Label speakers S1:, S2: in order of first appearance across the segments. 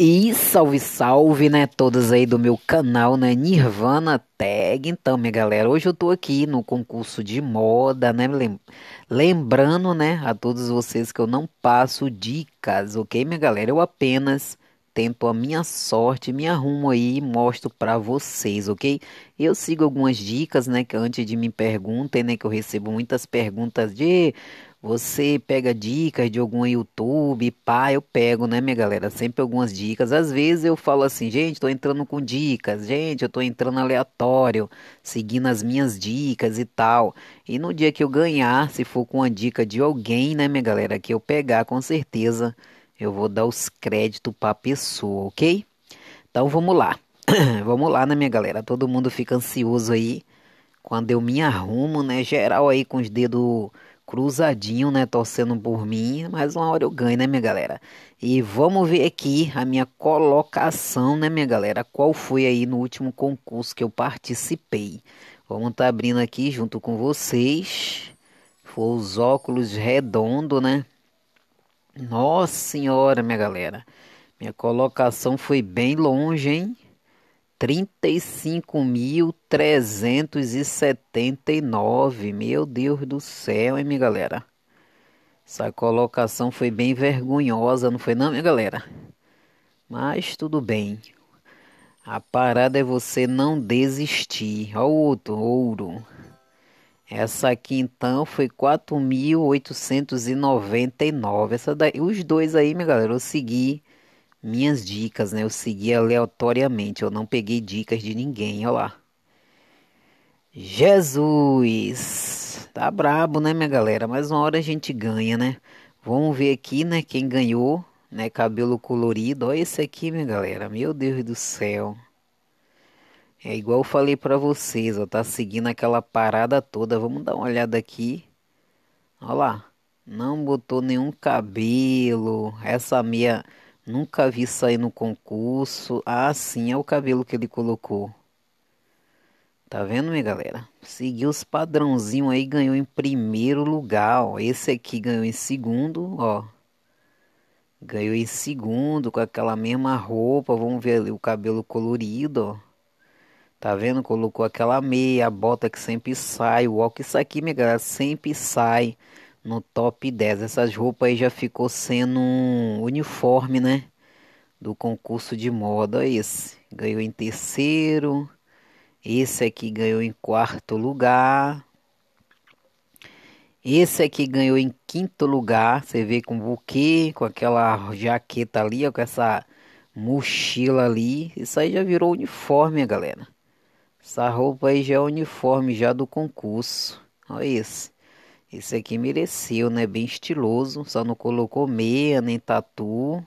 S1: E salve, salve, né, todas aí do meu canal, né, Nirvana Tag. Então, minha galera, hoje eu tô aqui no concurso de moda, né, lembrando, né, a todos vocês que eu não passo dicas, ok, minha galera? Eu apenas tento a minha sorte, me arrumo aí e mostro pra vocês, ok? Eu sigo algumas dicas, né, que antes de me perguntem, né, que eu recebo muitas perguntas de você pega dicas de algum YouTube, pá, eu pego, né, minha galera? Sempre algumas dicas. Às vezes eu falo assim, gente, tô entrando com dicas, gente, eu tô entrando aleatório, seguindo as minhas dicas e tal. E no dia que eu ganhar, se for com uma dica de alguém, né, minha galera, que eu pegar, com certeza eu vou dar os créditos pra pessoa, ok? Então vamos lá. vamos lá, né, minha galera? Todo mundo fica ansioso aí. Quando eu me arrumo, né, geral aí com os dedos cruzadinho, né? Torcendo por mim, mas uma hora eu ganho, né, minha galera? E vamos ver aqui a minha colocação, né, minha galera? Qual foi aí no último concurso que eu participei? Vamos estar tá abrindo aqui junto com vocês. Foi os óculos redondo, né? Nossa senhora, minha galera. Minha colocação foi bem longe, hein? 35.379. Meu Deus do céu, hein, minha galera? Essa colocação foi bem vergonhosa, não foi não, minha galera? Mas tudo bem. A parada é você não desistir. Ó, outro ouro. Essa aqui então foi 4.899. Essa daí, os dois aí, minha galera, eu segui minhas dicas, né? Eu segui aleatoriamente, eu não peguei dicas de ninguém, olha lá. Jesus! Tá brabo, né, minha galera? Mais uma hora a gente ganha, né? Vamos ver aqui, né, quem ganhou, né? Cabelo colorido, olha esse aqui, minha galera. Meu Deus do céu. É igual eu falei para vocês, ó, tá seguindo aquela parada toda. Vamos dar uma olhada aqui. Olha lá. Não botou nenhum cabelo. Essa minha Nunca vi sair no concurso. Ah, sim, é o cabelo que ele colocou. Tá vendo, minha galera? Seguiu os padrãozinho aí, ganhou em primeiro lugar. Ó. Esse aqui ganhou em segundo, ó. Ganhou em segundo com aquela mesma roupa. Vamos ver ali o cabelo colorido, ó. Tá vendo? Colocou aquela meia, a bota que sempre sai, o óculos. aqui, minha galera, sempre sai no top 10. Essas roupas aí já ficou sendo um uniforme, né? Do concurso de moda. esse ganhou em terceiro. Esse aqui ganhou em quarto lugar. Esse aqui ganhou em quinto lugar. Você vê com buquê, com aquela jaqueta ali, ó, com essa mochila ali. Isso aí já virou uniforme, galera. Essa roupa aí já é uniforme já do concurso. Olha isso. Esse aqui mereceu, né? Bem estiloso, só não colocou meia nem tatu.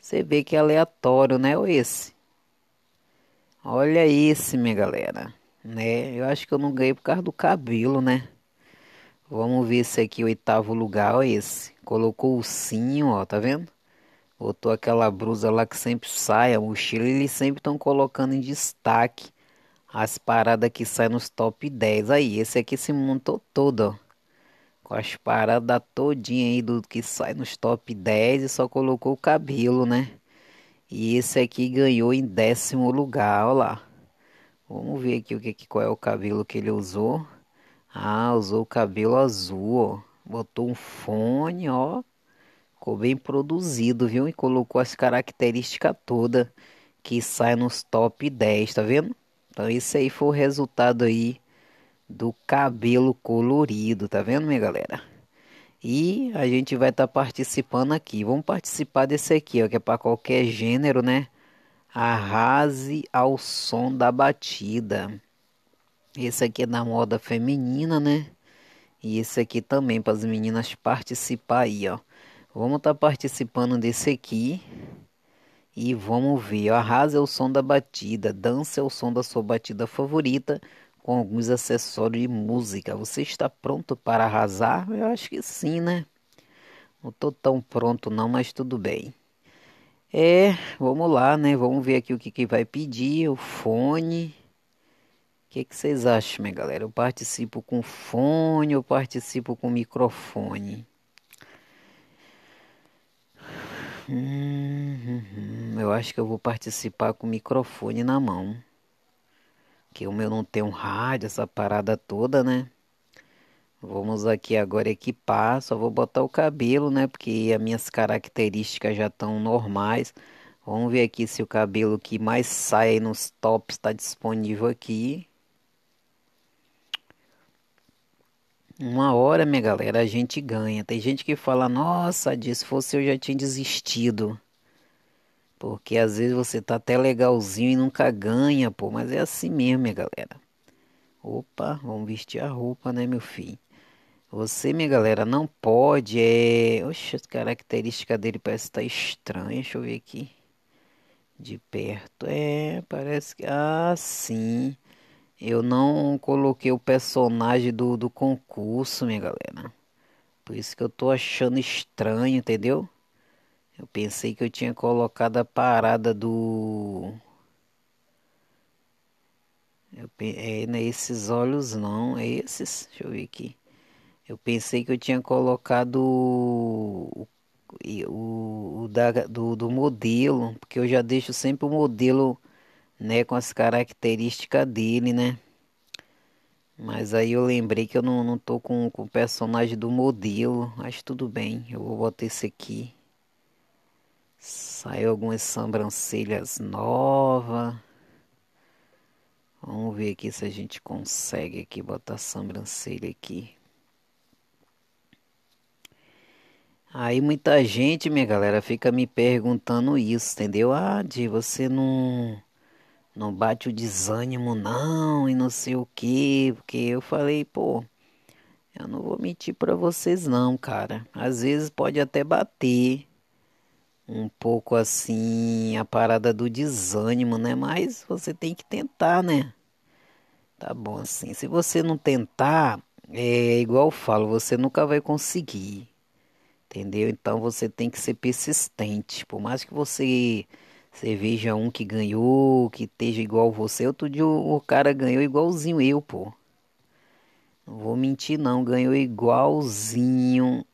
S1: Você vê que é aleatório, né? Ou esse? Olha esse, minha galera. Né? Eu acho que eu não ganhei por causa do cabelo, né? Vamos ver esse aqui, é oitavo lugar, olha esse. Colocou o cinho, ó, tá vendo? Botou aquela blusa lá que sempre sai, a mochila, eles sempre estão colocando em destaque as paradas que saem nos top 10. Aí, esse aqui se montou todo, ó com as paradas todinha aí do que sai nos top 10 e só colocou o cabelo, né? E esse aqui ganhou em décimo lugar, olha lá. Vamos ver aqui o que, qual é o cabelo que ele usou. Ah, usou o cabelo azul, ó. Botou um fone, ó. Ficou bem produzido, viu? E colocou as características todas que sai nos top 10, tá vendo? Então esse aí foi o resultado aí do cabelo colorido, tá vendo, minha galera? E a gente vai estar tá participando aqui. Vamos participar desse aqui, ó, que é para qualquer gênero, né? Arrase ao som da batida. Esse aqui é da moda feminina, né? E esse aqui também para as meninas participar aí, ó. Vamos estar tá participando desse aqui. E vamos ver, Arrasa arrase ao som da batida, dança ao som da sua batida favorita com alguns acessórios de música. Você está pronto para arrasar? Eu acho que sim, né? Não estou tão pronto não, mas tudo bem. É, vamos lá, né? Vamos ver aqui o que, que vai pedir, o fone. O que, que vocês acham, minha galera? Eu participo com fone, eu participo com microfone. Hum, hum, hum. eu acho que eu vou participar com microfone na mão que o meu não tem um rádio, essa parada toda, né? Vamos aqui agora equipar, só vou botar o cabelo, né? Porque as minhas características já estão normais. Vamos ver aqui se o cabelo que mais sai nos tops está disponível aqui. Uma hora, minha galera, a gente ganha. Tem gente que fala, nossa, disso fosse eu já tinha desistido. Porque às vezes você tá até legalzinho e nunca ganha, pô. Mas é assim mesmo, minha galera. Opa, vamos vestir a roupa, né, meu filho? Você, minha galera, não pode. É... Oxe, as características dele parece estar tá estranha. Deixa eu ver aqui. De perto. É, parece que. Ah, sim. Eu não coloquei o personagem do, do concurso, minha galera. Por isso que eu tô achando estranho, entendeu? Eu pensei que eu tinha colocado a parada do. Eu, é, não é esses olhos não, é esses. Deixa eu ver aqui. Eu pensei que eu tinha colocado o, o, o da, do, do modelo, porque eu já deixo sempre o modelo né, com as características dele, né? Mas aí eu lembrei que eu não, não tô com o personagem do modelo, mas tudo bem, eu vou botar esse aqui. Saiu algumas sobrancelhas novas. Vamos ver aqui se a gente consegue aqui botar a sobrancelha aqui. Aí muita gente, minha galera, fica me perguntando isso, entendeu? Ah, de você não não bate o desânimo não e não sei o que, porque eu falei, pô, eu não vou mentir para vocês não, cara. Às vezes pode até bater, um pouco assim a parada do desânimo, né? Mas você tem que tentar, né? Tá bom assim. Se você não tentar, é igual eu falo, você nunca vai conseguir. Entendeu? Então você tem que ser persistente. Por mais que você você veja um que ganhou, que esteja igual você. Outro dia o cara ganhou igualzinho eu, pô. Não vou mentir não, ganhou igualzinho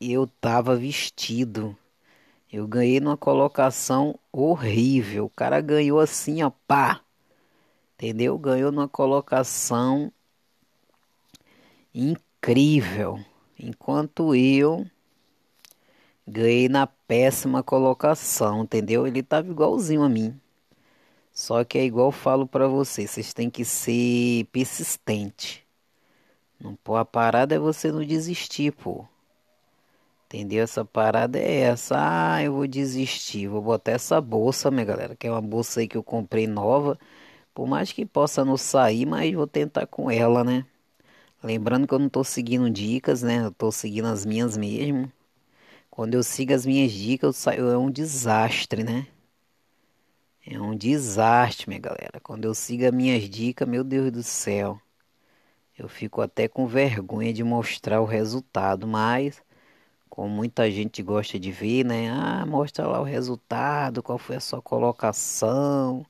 S1: eu tava vestido. Eu ganhei numa colocação horrível. O cara ganhou assim, ó, pá. Entendeu? Ganhou numa colocação incrível. Enquanto eu ganhei na péssima colocação, entendeu? Ele tava igualzinho a mim. Só que é igual eu falo para vocês, vocês têm que ser persistente. Não, pô, a parada é você não desistir, pô. Entendeu? Essa parada é essa. Ah, eu vou desistir. Vou botar essa bolsa, minha galera. Que é uma bolsa aí que eu comprei nova. Por mais que possa não sair, mas vou tentar com ela, né? Lembrando que eu não tô seguindo dicas, né? Eu tô seguindo as minhas mesmo. Quando eu sigo as minhas dicas, eu saio. É um desastre, né? É um desastre, minha galera. Quando eu sigo as minhas dicas, meu Deus do céu. Eu fico até com vergonha de mostrar o resultado, mas como muita gente gosta de ver, né? Ah, mostra lá o resultado, qual foi a sua colocação.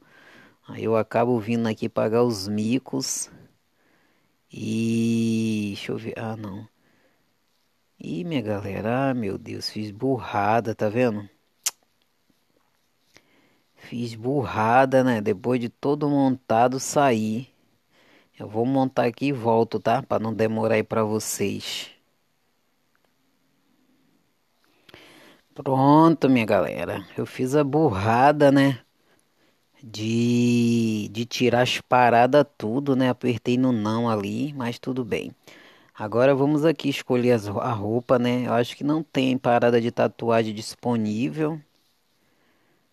S1: Aí eu acabo vindo aqui pagar os micos. E deixa eu ver. Ah, não. Ih, minha galera, ah, meu Deus, fiz burrada, tá vendo? Fiz burrada, né? Depois de todo montado sair. Eu vou montar aqui e volto, tá? Para não demorar aí para vocês. Pronto, minha galera. Eu fiz a burrada, né? De, de tirar as paradas tudo, né? Apertei no não ali, mas tudo bem. Agora vamos aqui escolher as, a roupa, né? Eu acho que não tem parada de tatuagem disponível.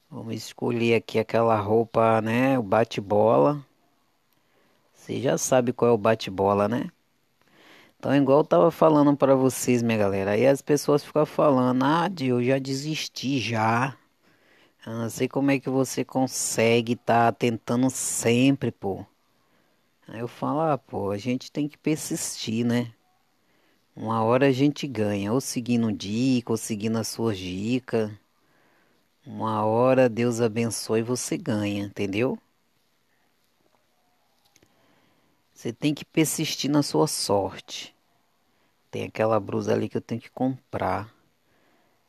S1: Vamos escolher aqui aquela roupa, né? O bate-bola. Você já sabe qual é o bate-bola, né? Então, igual eu tava falando para vocês, minha galera, aí as pessoas ficam falando, ah, de eu já desisti já. Eu não sei como é que você consegue tá tentando sempre, pô. Aí eu falo, ah, pô, a gente tem que persistir, né? Uma hora a gente ganha, ou seguindo dica, ou seguindo as suas dicas. Uma hora Deus abençoe e você ganha, entendeu? Você tem que persistir na sua sorte. Tem aquela brusa ali que eu tenho que comprar.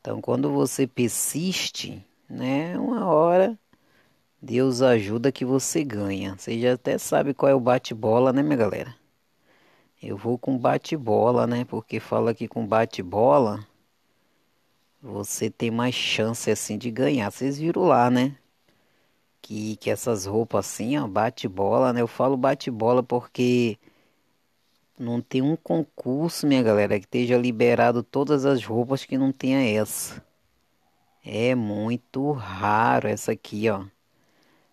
S1: Então, quando você persiste, né, uma hora Deus ajuda que você ganha. Você já até sabe qual é o bate-bola, né, minha galera? Eu vou com bate-bola, né? Porque fala que com bate-bola você tem mais chance assim de ganhar. Vocês viram lá, né? que, que essas roupas assim, ó, bate-bola, né? Eu falo bate-bola porque não tem um concurso, minha galera, que esteja liberado todas as roupas que não tenha essa. É muito raro essa aqui, ó.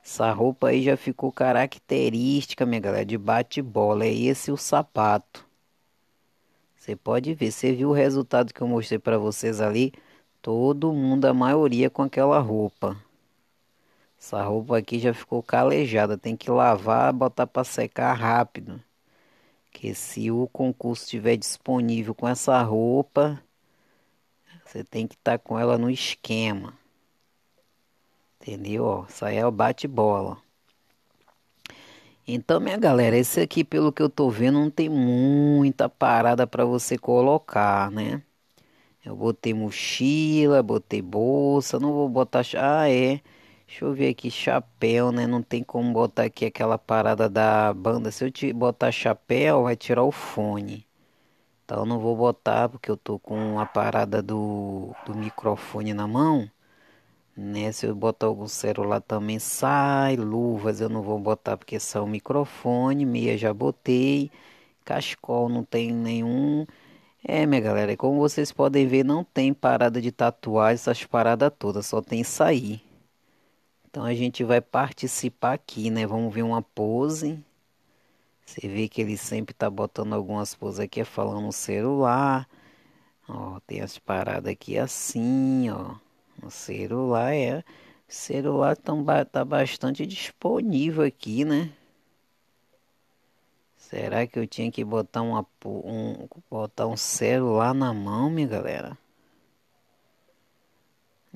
S1: Essa roupa aí já ficou característica, minha galera, de bate-bola. É esse o sapato. Você pode ver, você viu o resultado que eu mostrei para vocês ali? Todo mundo, a maioria com aquela roupa. Essa roupa aqui já ficou calejada, tem que lavar, botar para secar rápido. Que se o concurso estiver disponível com essa roupa, você tem que estar tá com ela no esquema. Entendeu? isso aí é o bate-bola. Então, minha galera, esse aqui, pelo que eu tô vendo, não tem muita parada para você colocar, né? Eu botei mochila, botei bolsa, não vou botar. Ah, é. Deixa eu ver aqui, chapéu, né? Não tem como botar aqui aquela parada da banda. Se eu te botar chapéu, vai tirar o fone. Então não vou botar porque eu tô com a parada do, do microfone na mão. Né? Se eu botar algum celular também sai. Luvas eu não vou botar porque é são microfone. Meia já botei. Cascol não tem nenhum. É, minha galera, como vocês podem ver, não tem parada de tatuagem, essas paradas todas, só tem sair. Então a gente vai participar aqui, né? Vamos ver uma pose. Você vê que ele sempre tá botando algumas poses aqui, é falando no celular. Ó, tem as paradas aqui assim, ó. O celular é. O celular tão, tá, tá bastante disponível aqui, né? Será que eu tinha que botar, uma, um, botar um celular na mão, minha galera?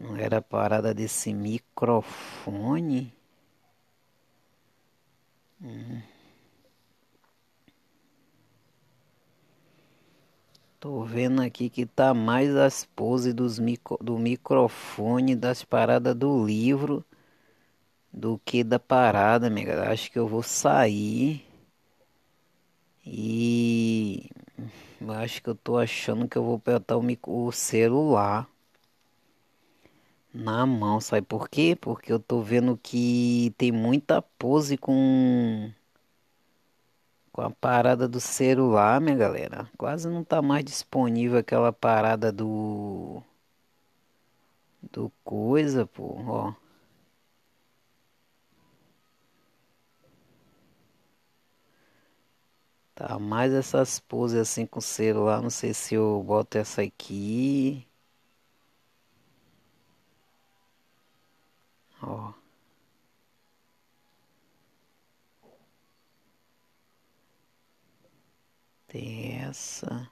S1: Não era a parada desse microfone? Hum. Tô vendo aqui que tá mais as poses dos micro, do microfone, das paradas do livro, do que da parada, amiga. Acho que eu vou sair. E acho que eu tô achando que eu vou apertar o, micro, o celular. Na mão, sabe por quê? Porque eu tô vendo que tem muita pose com com a parada do celular, minha galera. Quase não tá mais disponível aquela parada do do coisa, pô, ó. Tá mais essas poses assim com o celular, não sei se eu boto essa aqui. Ó. Tem essa,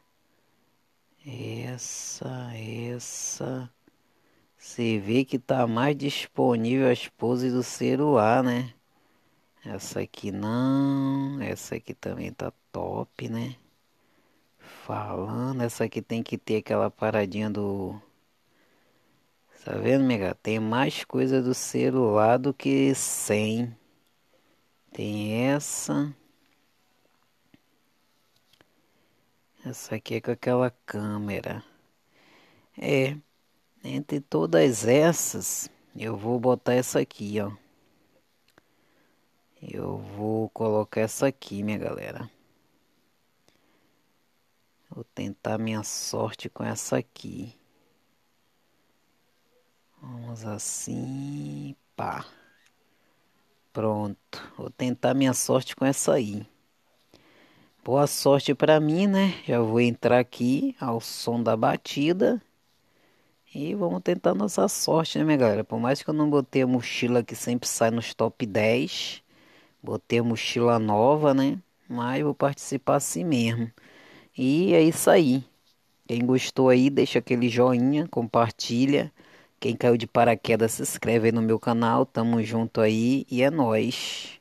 S1: essa, essa. Você vê que tá mais disponível as poses do celular, né? Essa aqui não, essa aqui também tá top, né? Falando, essa aqui tem que ter aquela paradinha do Tá vendo, galera Tem mais coisa do celular do que sem. Tem essa. Essa aqui é com aquela câmera. É. Entre todas essas, eu vou botar essa aqui, ó. Eu vou colocar essa aqui, minha galera. Vou tentar minha sorte com essa aqui. Vamos assim, pá. Pronto, vou tentar minha sorte com essa aí. Boa sorte para mim, né? Já vou entrar aqui ao som da batida. E vamos tentar nossa sorte, né, minha galera? Por mais que eu não botei a mochila que sempre sai nos top 10, botei a mochila nova, né? Mas vou participar assim mesmo. E é isso aí. Quem gostou aí, deixa aquele joinha, compartilha. Quem caiu de paraquedas se inscreve aí no meu canal, tamo junto aí e é nós.